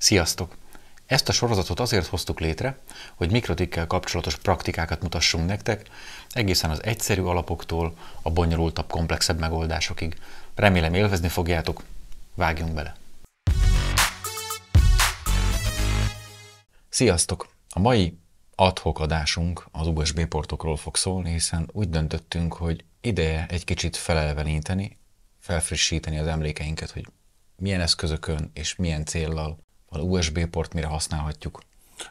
Sziasztok! Ezt a sorozatot azért hoztuk létre, hogy mikrotikkel kapcsolatos praktikákat mutassunk nektek, egészen az egyszerű alapoktól a bonyolultabb, komplexebb megoldásokig. Remélem élvezni fogjátok, vágjunk bele! Sziasztok! A mai adhok adásunk az USB portokról fog szólni, hiszen úgy döntöttünk, hogy ideje egy kicsit feleleveníteni, felfrissíteni az emlékeinket, hogy milyen eszközökön és milyen céllal a USB port mire használhatjuk?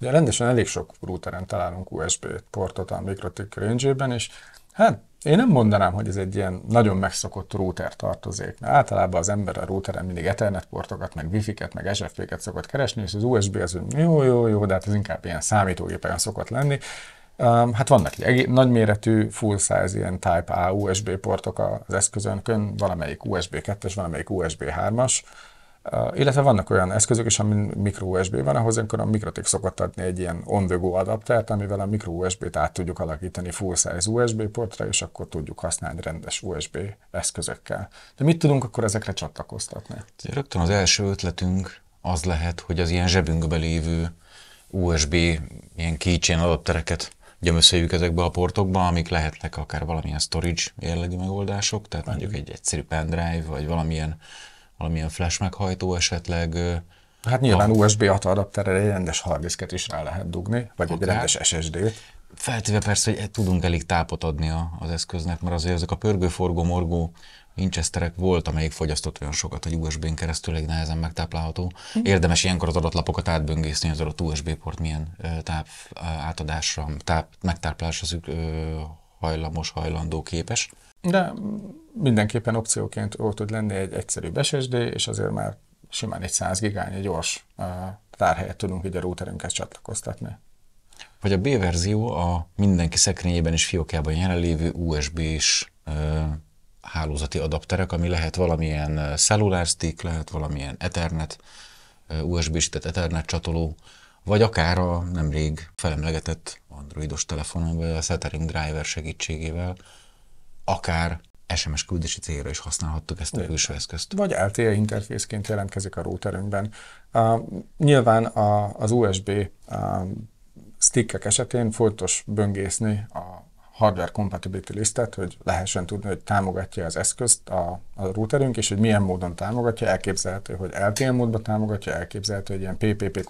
Ugye rendesen elég sok routeren találunk USB portot a Mikrotik range és hát én nem mondanám, hogy ez egy ilyen nagyon megszokott router tartozék. Mert általában az ember a routeren mindig Ethernet portokat, meg Wi-Fi-ket, meg SFP-ket szokott keresni, és az USB az jó, jó, jó, de hát ez inkább ilyen számítógépen szokott lenni. Um, hát vannak egy nagyméretű, full size ilyen Type A USB portok az eszközönkön, valamelyik USB 2-es, valamelyik USB 3-as, illetve vannak olyan eszközök is, amin micro USB van, ahhoz akkor a Mikrotik szokott adni egy ilyen on-the-go adaptert, amivel a micro USB-t át tudjuk alakítani full-size USB portra, és akkor tudjuk használni rendes USB eszközökkel. De mit tudunk akkor ezekre csatlakoztatni? Rögtön az első ötletünk az lehet, hogy az ilyen zsebünkbe lévő USB ilyen keychain adaptereket gyömöszöljük ezekbe a portokba, amik lehetnek akár valamilyen storage jellegű megoldások, tehát mondjuk egy egyszerű pendrive, vagy valamilyen valamilyen flash meghajtó esetleg. Hát nyilván a... USB 6 adapterre egy rendes harddiszket is rá lehet dugni, vagy egy rendes SSD-t. Feltéve persze, hogy tudunk elég tápot adni az eszköznek, mert azért ezek a pörgő-forgó, morgó Winchesterek volt, amelyik fogyasztott olyan sokat, hogy USB-n keresztül egy nehezen megtáplálható. Mhm. Érdemes ilyenkor az adatlapokat átböngészni, az adott USB port milyen táp átadásra, táp, megtáplálásra hajlamos, hajlandó képes. De mindenképpen opcióként ott tud lenni egy egyszerű SSD, és azért már simán egy 100 gigányi gyors tárhelyet tudunk így a routerünkhez csatlakoztatni. Vagy a B verzió a mindenki szekrényében és fiókjában jelenlévő USB-s hálózati adapterek, ami lehet valamilyen cellular stick, lehet valamilyen Ethernet, usb tehát Ethernet csatoló, vagy akár a nemrég felemlegetett androidos telefonon, vagy a Sethering Driver segítségével akár SMS küldési célra is használhattuk ezt a külső eszközt. Vagy LTE interfészként jelentkezik a routerünkben. Uh, nyilván a, az USB uh, stickek esetén fontos böngészni a hardware compatibility listet, hogy lehessen tudni, hogy támogatja az eszközt a, a routerünk, és hogy milyen módon támogatja, elképzelhető, hogy LTE módba támogatja, elképzelhető, hogy ilyen PPP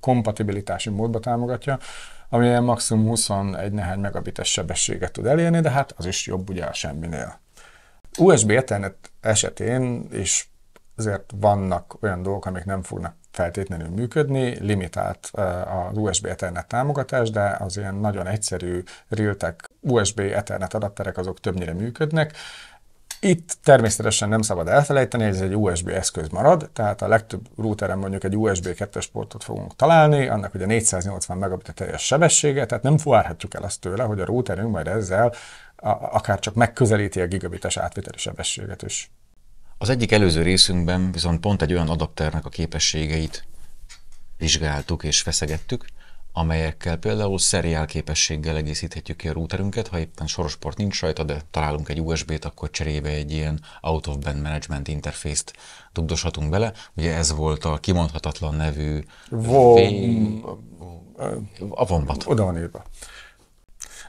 kompatibilitási módba támogatja, ami ilyen maximum 21 nehány megabites sebességet tud elérni, de hát az is jobb ugye a semminél. USB Ethernet esetén is azért vannak olyan dolgok, amik nem fognak feltétlenül működni, limitált eh, az USB Ethernet támogatás, de az ilyen nagyon egyszerű Realtek USB Ethernet adapterek azok többnyire működnek, itt természetesen nem szabad elfelejteni, hogy ez egy USB eszköz marad, tehát a legtöbb routeren mondjuk egy USB 2-es portot fogunk találni, annak ugye 480 megabit a teljes sebessége, tehát nem várhatjuk el azt tőle, hogy a routerünk majd ezzel a, akár csak megközelíti a gigabites átviteli sebességet is. Az egyik előző részünkben viszont pont egy olyan adapternek a képességeit vizsgáltuk és feszegettük, amelyekkel például szeriál képességgel egészíthetjük ki a routerünket, ha éppen sorosport nincs rajta, de találunk egy USB-t, akkor cserébe egy ilyen out of band management interfészt dugdoshatunk bele. Ugye ez volt a kimondhatatlan nevű... V... A vombat. Oda van írva.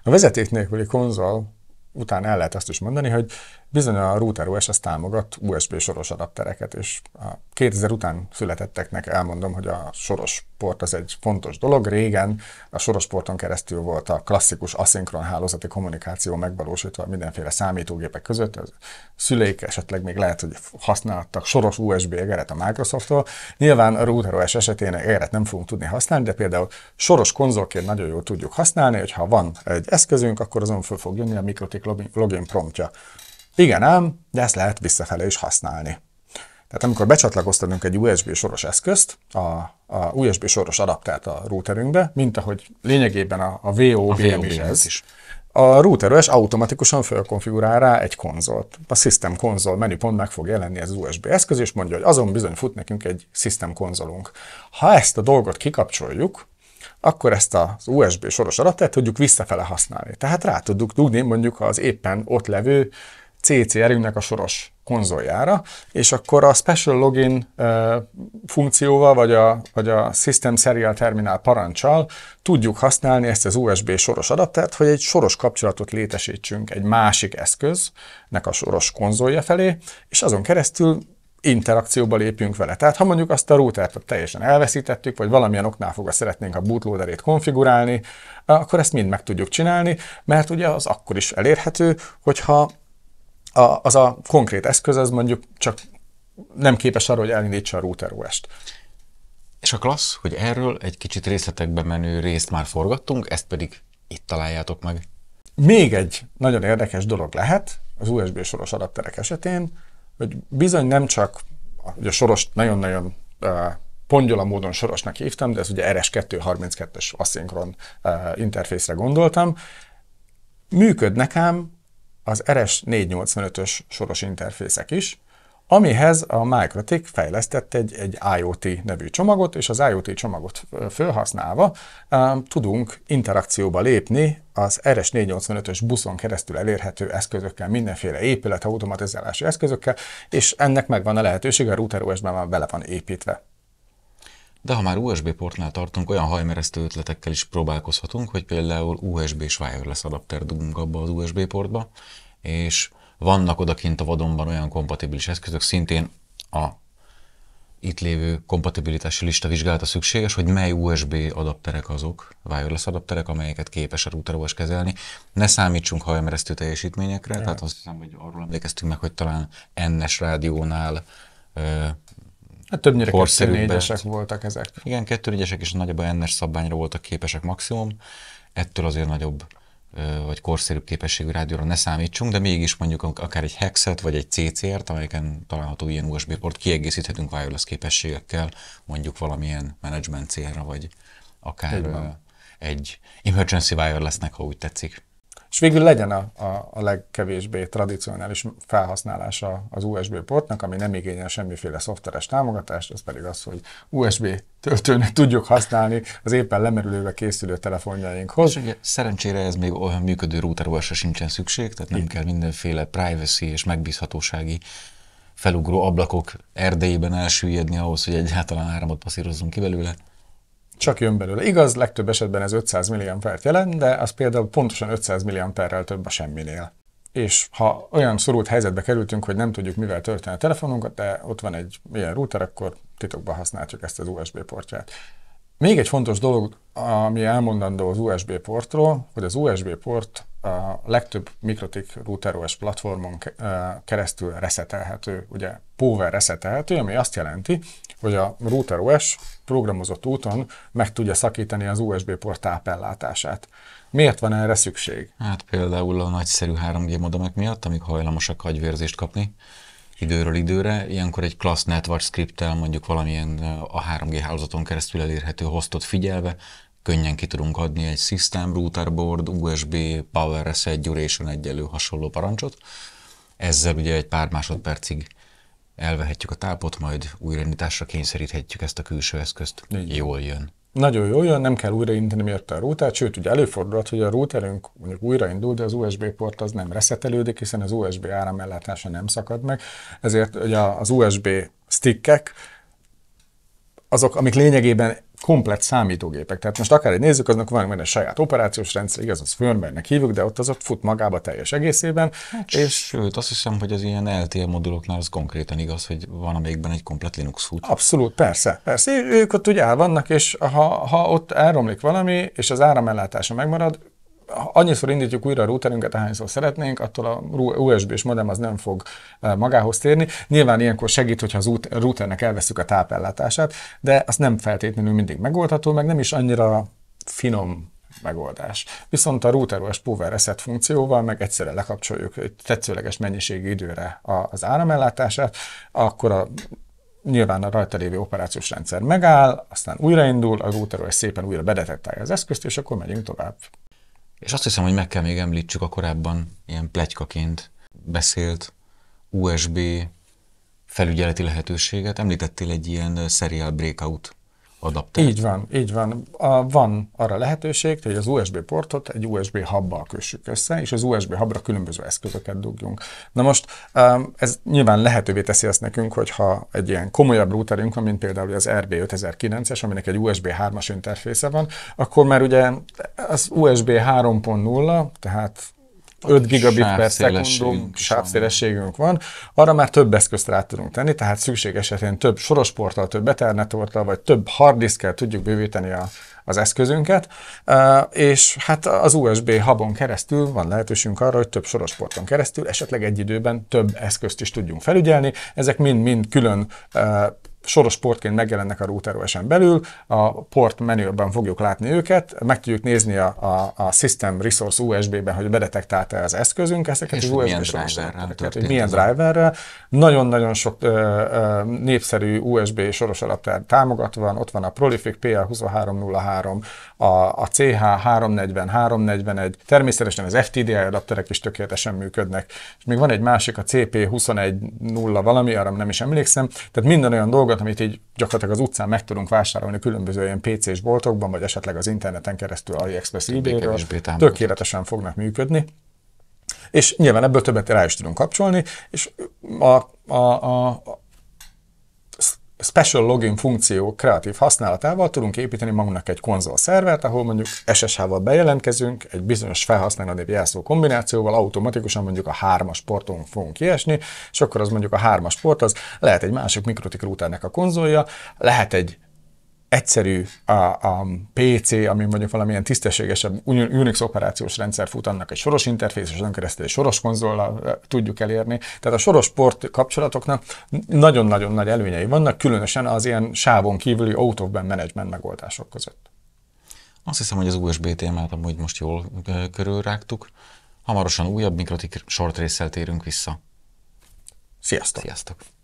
A vezeték nélküli konzol után el lehet azt is mondani, hogy bizony a router OS ezt támogat USB soros adaptereket, és a 2000 után születetteknek elmondom, hogy a soros port az egy fontos dolog. Régen a soros porton keresztül volt a klasszikus aszinkron hálózati kommunikáció megvalósítva mindenféle számítógépek között. A szüleik esetleg még lehet, hogy használtak soros USB egeret a Microsofttól. Nyilván a router OS esetén egeret nem fogunk tudni használni, de például soros konzolként nagyon jól tudjuk használni, hogyha van egy eszközünk, akkor azon föl fog jönni a mikrotik login promptja. Igen ám, de ezt lehet visszafele is használni. Tehát amikor becsatlakoztatunk egy USB soros eszközt, a, a USB soros adaptert a routerünkbe, mint ahogy lényegében a, a VOBM is ez, is. a routeres automatikusan felkonfigurál rá egy konzolt. A System konzol menüpont meg fog jelenni ez az USB eszköz, és mondja, hogy azon bizony fut nekünk egy System konzolunk. Ha ezt a dolgot kikapcsoljuk, akkor ezt az USB soros adatet tudjuk visszafele használni. Tehát rá tudjuk dugni mondjuk az éppen ott levő CCR-ünknek a soros konzoljára, és akkor a special login uh, funkcióval, vagy a, vagy a System Serial Terminal parancsal tudjuk használni ezt az USB soros adattert, hogy egy soros kapcsolatot létesítsünk egy másik eszköznek a soros konzolja felé, és azon keresztül interakcióba lépjünk vele. Tehát ha mondjuk azt a routert teljesen elveszítettük, vagy valamilyen oknál fogva szeretnénk a bootloaderét konfigurálni, akkor ezt mind meg tudjuk csinálni, mert ugye az akkor is elérhető, hogyha a, az a konkrét eszköz az mondjuk csak nem képes arra, hogy elindítsa a router OS-t. És a klassz, hogy erről egy kicsit részletekbe menő részt már forgattunk, ezt pedig itt találjátok meg. Még egy nagyon érdekes dolog lehet az USB soros adapterek esetén, hogy bizony nem csak, ugye Soros nagyon-nagyon pongyola módon sorosnak hívtam, de ez ugye RS232-es aszinkron interfészre gondoltam, működnek ám az RS485-ös soros interfészek is, amihez a Microtik fejlesztett egy, egy IoT nevű csomagot, és az IoT csomagot felhasználva um, tudunk interakcióba lépni az RS485-ös buszon keresztül elérhető eszközökkel, mindenféle épület, automatizálási eszközökkel, és ennek megvan a lehetősége, a router OS-ben már bele van építve. De ha már USB portnál tartunk, olyan hajmeresztő ötletekkel is próbálkozhatunk, hogy például USB-s wireless adapter dugunk abba az USB portba, és vannak odakint a vadonban olyan kompatibilis eszközök, szintén a itt lévő kompatibilitási lista vizsgálata szükséges, hogy mely USB adapterek azok, wireless adapterek, amelyeket képes a router OS kezelni. Ne számítsunk hajmeresztő teljesítményekre, De. tehát azt hiszem, hogy arról emlékeztünk meg, hogy talán NS rádiónál Hát többnyire kettőnégyesek voltak ezek. Igen, kettőnégyesek és nagyobb NS szabványra voltak képesek maximum, ettől azért nagyobb vagy korszerűbb képességű rádióra ne számítsunk, de mégis mondjuk akár egy hexet vagy egy CCR-t, amelyeken található ilyen USB port, kiegészíthetünk wireless képességekkel, mondjuk valamilyen management célra, vagy akár egy emergency wireless-nek, ha úgy tetszik és végül legyen a, a, a legkevésbé tradicionális felhasználása az USB portnak, ami nem igényel semmiféle szoftveres támogatást, az pedig az, hogy USB töltőnek tudjuk használni az éppen lemerülőbe készülő telefonjainkhoz. És ugye, szerencsére ez még olyan működő se sincsen szükség, tehát nem Itt. kell mindenféle privacy és megbízhatósági felugró ablakok erdejében elsüllyedni ahhoz, hogy egyáltalán áramot passzírozzunk ki belőle csak jön belőle. Igaz, legtöbb esetben ez 500 milliampert jelent, de az például pontosan 500 milliamperrel több a semminél. És ha olyan szorult helyzetbe kerültünk, hogy nem tudjuk, mivel tölteni a telefonunkat, de ott van egy ilyen router, akkor titokban használjuk ezt az USB portját. Még egy fontos dolog, ami elmondandó az USB portról, hogy az USB port a legtöbb Mikrotik router OS platformon keresztül reszetelhető, ugye power reszetelhető, ami azt jelenti, hogy a router OS programozott úton meg tudja szakítani az USB port tápellátását. Miért van erre szükség? Hát például a nagyszerű 3G modemek miatt, amik hajlamosak agyvérzést kapni, időről időre. Ilyenkor egy klassz network scripttel mondjuk valamilyen a 3G hálózaton keresztül elérhető hostot figyelve, könnyen ki tudunk adni egy system, router board, USB, power reset, duration egyelő hasonló parancsot. Ezzel ugye egy pár másodpercig elvehetjük a tápot, majd újraindításra kényszeríthetjük ezt a külső eszközt. Így. Jól jön. Nagyon jól jön, nem kell újraindítani miért a rútát, sőt, ugye előfordulhat, hogy a rúterünk mondjuk újraindul, de az USB port az nem reszetelődik, hiszen az USB áramellátása nem szakad meg, ezért ugye az USB stickek, azok, amik lényegében komplet számítógépek. Tehát most akár egy nézzük, aznak van egy saját operációs rendszer, igaz, az firmware hívjuk, de ott az ott fut magába teljes egészében. Hát, és sőt, azt hiszem, hogy az ilyen LTE moduloknál az konkrétan igaz, hogy van amelyikben egy komplet Linux fut. Abszolút, persze, persze. Ők ott ugye el vannak, és ha, ha ott elromlik valami, és az áramellátása megmarad, annyiszor indítjuk újra a routerünket, ahányszor szeretnénk, attól a USB-s modem az nem fog e, magához térni. Nyilván ilyenkor segít, hogyha az routernek elveszük a tápellátását, de azt nem feltétlenül mindig megoldható, meg nem is annyira finom megoldás. Viszont a router OS Power Reset funkcióval meg egyszerre lekapcsoljuk egy tetszőleges mennyiségi időre az áramellátását, akkor a nyilván a rajta lévő operációs rendszer megáll, aztán újraindul, a router szépen újra bedetektálja az eszközt, és akkor megyünk tovább. És azt hiszem, hogy meg kell még említsük a korábban ilyen plegykaként beszélt USB felügyeleti lehetőséget. Említettél egy ilyen serial breakout adapter. Így van, így van. A, van arra lehetőség, hogy az USB portot egy USB habbal kössük össze, és az USB habra különböző eszközöket dugjunk. Na most um, ez nyilván lehetővé teszi azt nekünk, hogyha egy ilyen komolyabb routerünk van, mint például az RB5009-es, aminek egy USB 3-as interfésze van, akkor már ugye az USB 3.0, tehát 5 gigabit per szekundum sávszélességünk van, arra már több eszközt rá tudunk tenni, tehát szükség esetén több sorosporttal, több ethernetorttal, vagy több harddiskkel tudjuk bővíteni a, az eszközünket, uh, és hát az USB habon keresztül van lehetőségünk arra, hogy több sorosporton keresztül esetleg egy időben több eszközt is tudjunk felügyelni. Ezek mind-mind külön uh, soros portként megjelennek a routerosen belül, a port menüben fogjuk látni őket, meg tudjuk nézni a, a, a System Resource USB-ben, hogy bedetektálta az eszközünk ezeket és USB-s milyen driverrel. Nagyon-nagyon sok ö, ö, népszerű USB soros alapter támogatva van, ott van a Prolific PL2303, a, a CH340, 341, természetesen az FTDI adapterek is tökéletesen működnek, és még van egy másik, a CP210 valami, arra nem is emlékszem, tehát minden olyan dolgot, dolgokat, amit így gyakorlatilag az utcán meg tudunk vásárolni különböző ilyen PC-s boltokban, vagy esetleg az interneten keresztül AliExpress eBay-ről, tökéletesen fognak működni. És nyilván ebből többet rá is tudunk kapcsolni, és a, a, a, special login funkció kreatív használatával tudunk építeni magunknak egy konzol szervert, ahol mondjuk SSH-val bejelentkezünk, egy bizonyos felhasználó jelszó kombinációval automatikusan mondjuk a hármas porton fogunk kiesni, és akkor az mondjuk a hármas port az lehet egy másik mikrotik routernek a konzolja, lehet egy egyszerű a, a PC, ami mondjuk valamilyen tisztességesebb Unix operációs rendszer fut, annak egy soros interfész, és azon keresztül egy soros konzollal tudjuk elérni. Tehát a soros port kapcsolatoknak nagyon-nagyon nagy előnyei vannak, különösen az ilyen sávon kívüli out of management megoldások között. Azt hiszem, hogy az USB témát amúgy most jól körülrágtuk. Hamarosan újabb mikrotik short térünk vissza. Sziasztok! Sziasztok!